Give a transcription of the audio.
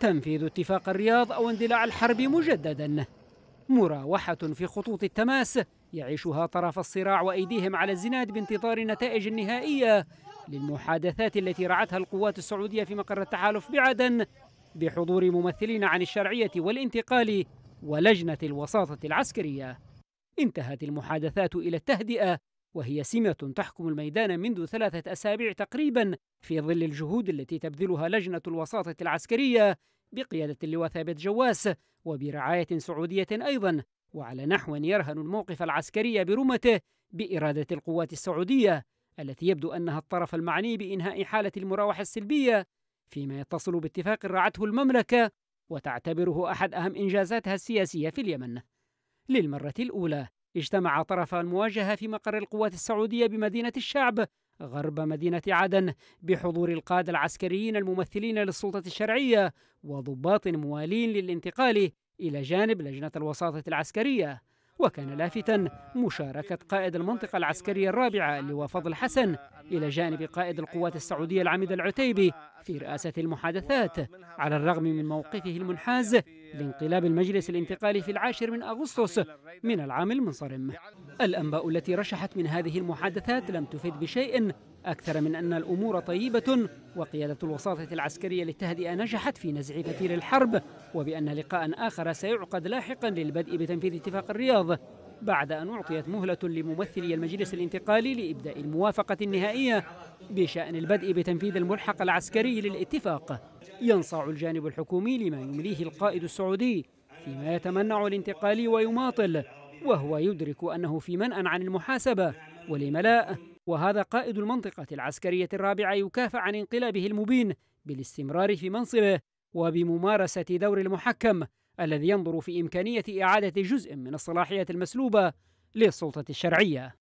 تنفيذ اتفاق الرياض أو اندلاع الحرب مجددا مراوحة في خطوط التماس يعيشها طرف الصراع وأيديهم على الزناد بانتظار النتائج النهائية للمحادثات التي رعتها القوات السعودية في مقر التحالف بعدن بحضور ممثلين عن الشرعية والانتقال ولجنة الوساطة العسكرية انتهت المحادثات إلى التهدئة وهي سمة تحكم الميدان منذ ثلاثة أسابيع تقريبا في ظل الجهود التي تبذلها لجنة الوساطة العسكرية بقيادة اللواء ثابت جواس وبرعاية سعودية أيضا وعلى نحو يرهن الموقف العسكري برمته بإرادة القوات السعودية التي يبدو أنها الطرف المعني بإنهاء حالة المراوحة السلبية فيما يتصل باتفاق رعته المملكة وتعتبره أحد أهم إنجازاتها السياسية في اليمن للمرة الأولى اجتمع طرف المواجهة في مقر القوات السعودية بمدينة الشعب غرب مدينة عدن بحضور القادة العسكريين الممثلين للسلطة الشرعية وضباط موالين للانتقال إلى جانب لجنة الوساطة العسكرية وكان لافتا مشاركة قائد المنطقة العسكرية الرابعة اللواء فضل حسن إلى جانب قائد القوات السعودية العميد العتيبي في رئاسة المحادثات على الرغم من موقفه المنحاز لانقلاب المجلس الانتقالي في العاشر من أغسطس من العام المنصرم الأنباء التي رشحت من هذه المحادثات لم تفد بشيء أكثر من أن الأمور طيبة وقيادة الوساطة العسكرية للتهدئة نجحت في نزع فتيل الحرب وبأن لقاء آخر سيعقد لاحقا للبدء بتنفيذ اتفاق الرياض بعد أن أعطيت مهلة لممثلي المجلس الانتقالي لإبداء الموافقة النهائية بشأن البدء بتنفيذ الملحق العسكري للاتفاق ينصاع الجانب الحكومي لما يمليه القائد السعودي فيما يتمنع الانتقالي ويماطل وهو يدرك أنه في منأى عن المحاسبة ولملاء وهذا قائد المنطقة العسكرية الرابعة يكافأ عن انقلابه المبين بالاستمرار في منصبه وبممارسة دور المحكم الذي ينظر في إمكانية إعادة جزء من الصلاحية المسلوبة للسلطة الشرعية